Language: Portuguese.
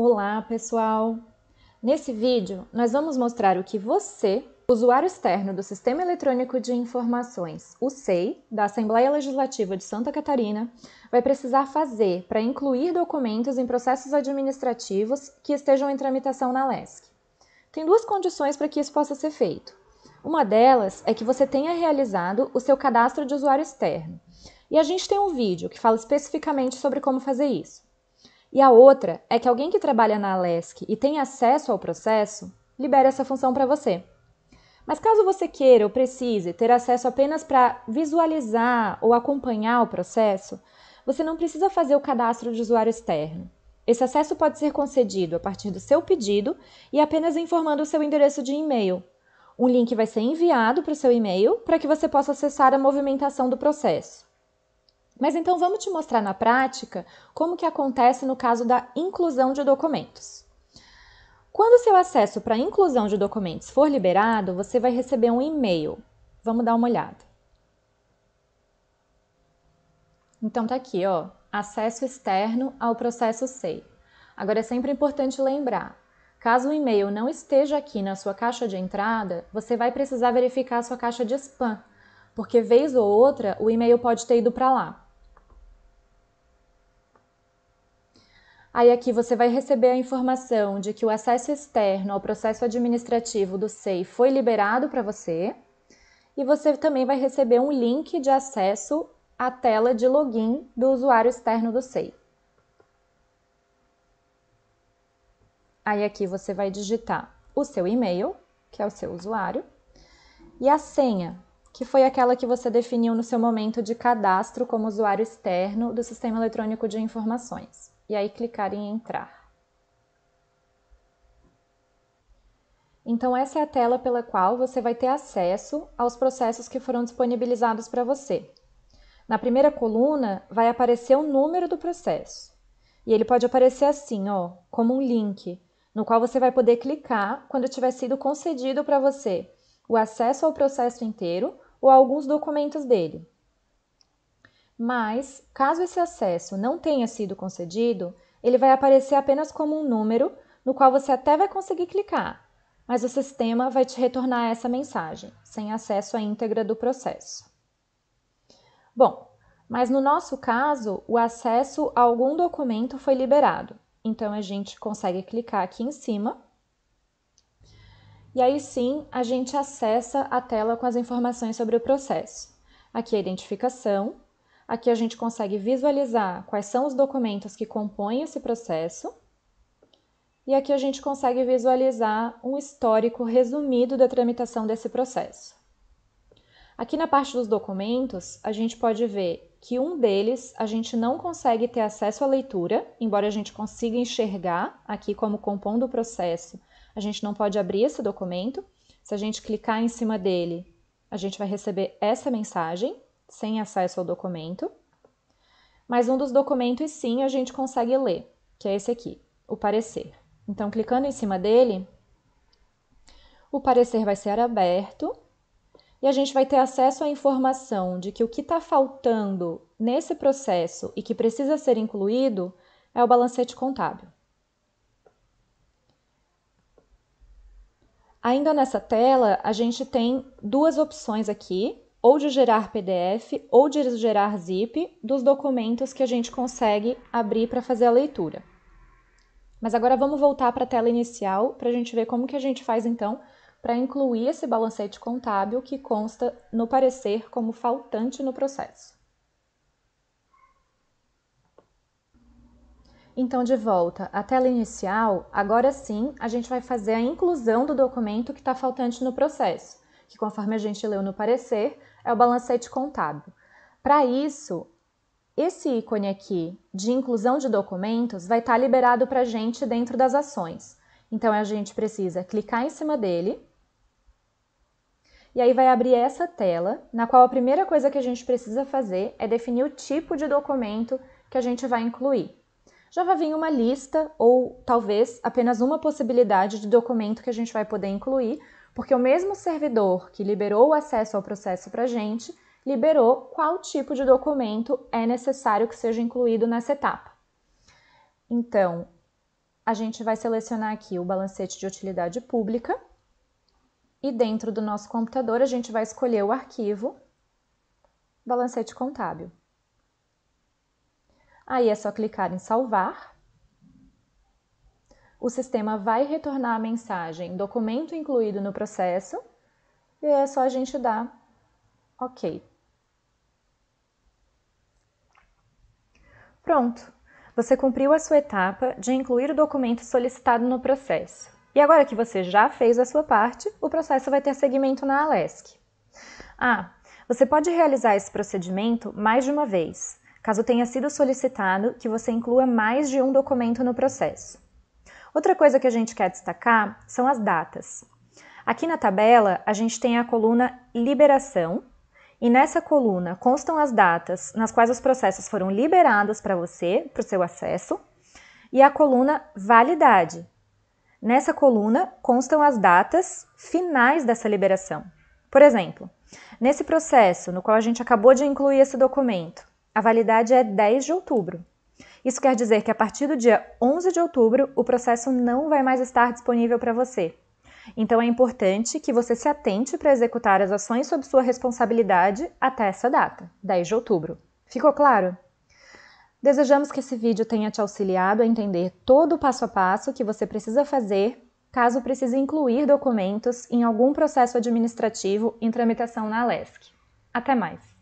Olá, pessoal! Nesse vídeo, nós vamos mostrar o que você, usuário externo do Sistema Eletrônico de Informações, o SEI, da Assembleia Legislativa de Santa Catarina, vai precisar fazer para incluir documentos em processos administrativos que estejam em tramitação na LESC. Tem duas condições para que isso possa ser feito. Uma delas é que você tenha realizado o seu cadastro de usuário externo. E a gente tem um vídeo que fala especificamente sobre como fazer isso. E a outra é que alguém que trabalha na Alesc e tem acesso ao processo, libere essa função para você. Mas caso você queira ou precise ter acesso apenas para visualizar ou acompanhar o processo, você não precisa fazer o cadastro de usuário externo. Esse acesso pode ser concedido a partir do seu pedido e apenas informando o seu endereço de e-mail. Um link vai ser enviado para o seu e-mail para que você possa acessar a movimentação do processo. Mas então vamos te mostrar na prática como que acontece no caso da inclusão de documentos. Quando seu acesso para inclusão de documentos for liberado, você vai receber um e-mail. Vamos dar uma olhada. Então tá aqui, ó, acesso externo ao processo SEI. Agora é sempre importante lembrar, caso o e-mail não esteja aqui na sua caixa de entrada, você vai precisar verificar a sua caixa de spam, porque vez ou outra o e-mail pode ter ido para lá. Aí aqui você vai receber a informação de que o acesso externo ao processo administrativo do SEI foi liberado para você e você também vai receber um link de acesso à tela de login do usuário externo do SEI. Aí aqui você vai digitar o seu e-mail, que é o seu usuário, e a senha, que foi aquela que você definiu no seu momento de cadastro como usuário externo do Sistema Eletrônico de Informações e aí clicar em entrar. Então essa é a tela pela qual você vai ter acesso aos processos que foram disponibilizados para você. Na primeira coluna vai aparecer o número do processo. E ele pode aparecer assim, ó, como um link, no qual você vai poder clicar quando tiver sido concedido para você o acesso ao processo inteiro ou a alguns documentos dele mas caso esse acesso não tenha sido concedido, ele vai aparecer apenas como um número no qual você até vai conseguir clicar, mas o sistema vai te retornar essa mensagem, sem acesso à íntegra do processo. Bom, mas no nosso caso, o acesso a algum documento foi liberado, então a gente consegue clicar aqui em cima. E aí sim, a gente acessa a tela com as informações sobre o processo. Aqui a identificação, Aqui a gente consegue visualizar quais são os documentos que compõem esse processo. E aqui a gente consegue visualizar um histórico resumido da tramitação desse processo. Aqui na parte dos documentos, a gente pode ver que um deles a gente não consegue ter acesso à leitura, embora a gente consiga enxergar aqui como compondo o processo, a gente não pode abrir esse documento. Se a gente clicar em cima dele, a gente vai receber essa mensagem sem acesso ao documento. Mas um dos documentos, sim, a gente consegue ler, que é esse aqui, o parecer. Então, clicando em cima dele, o parecer vai ser aberto e a gente vai ter acesso à informação de que o que está faltando nesse processo e que precisa ser incluído é o balancete contábil. Ainda nessa tela, a gente tem duas opções aqui ou de gerar PDF ou de gerar zip dos documentos que a gente consegue abrir para fazer a leitura. Mas agora vamos voltar para a tela inicial para a gente ver como que a gente faz então para incluir esse balancete contábil que consta no parecer como faltante no processo. Então, de volta à tela inicial, agora sim a gente vai fazer a inclusão do documento que está faltante no processo que, conforme a gente leu no parecer, é o balancete contábil. Para isso, esse ícone aqui de inclusão de documentos vai estar tá liberado para a gente dentro das ações. Então, a gente precisa clicar em cima dele e aí vai abrir essa tela, na qual a primeira coisa que a gente precisa fazer é definir o tipo de documento que a gente vai incluir. Já vai vir uma lista ou talvez apenas uma possibilidade de documento que a gente vai poder incluir, porque o mesmo servidor que liberou o acesso ao processo para a gente liberou qual tipo de documento é necessário que seja incluído nessa etapa. Então, a gente vai selecionar aqui o balancete de utilidade pública e dentro do nosso computador a gente vai escolher o arquivo balancete contábil. Aí é só clicar em salvar o sistema vai retornar a mensagem documento incluído no processo e é só a gente dar OK. Pronto, você cumpriu a sua etapa de incluir o documento solicitado no processo. E agora que você já fez a sua parte, o processo vai ter seguimento na ALESC. Ah, você pode realizar esse procedimento mais de uma vez, caso tenha sido solicitado que você inclua mais de um documento no processo. Outra coisa que a gente quer destacar são as datas. Aqui na tabela, a gente tem a coluna liberação, e nessa coluna constam as datas nas quais os processos foram liberados para você, para o seu acesso, e a coluna validade. Nessa coluna constam as datas finais dessa liberação. Por exemplo, nesse processo no qual a gente acabou de incluir esse documento, a validade é 10 de outubro. Isso quer dizer que a partir do dia 11 de outubro, o processo não vai mais estar disponível para você. Então é importante que você se atente para executar as ações sob sua responsabilidade até essa data, 10 de outubro. Ficou claro? Desejamos que esse vídeo tenha te auxiliado a entender todo o passo a passo que você precisa fazer caso precise incluir documentos em algum processo administrativo em tramitação na Alesc. Até mais!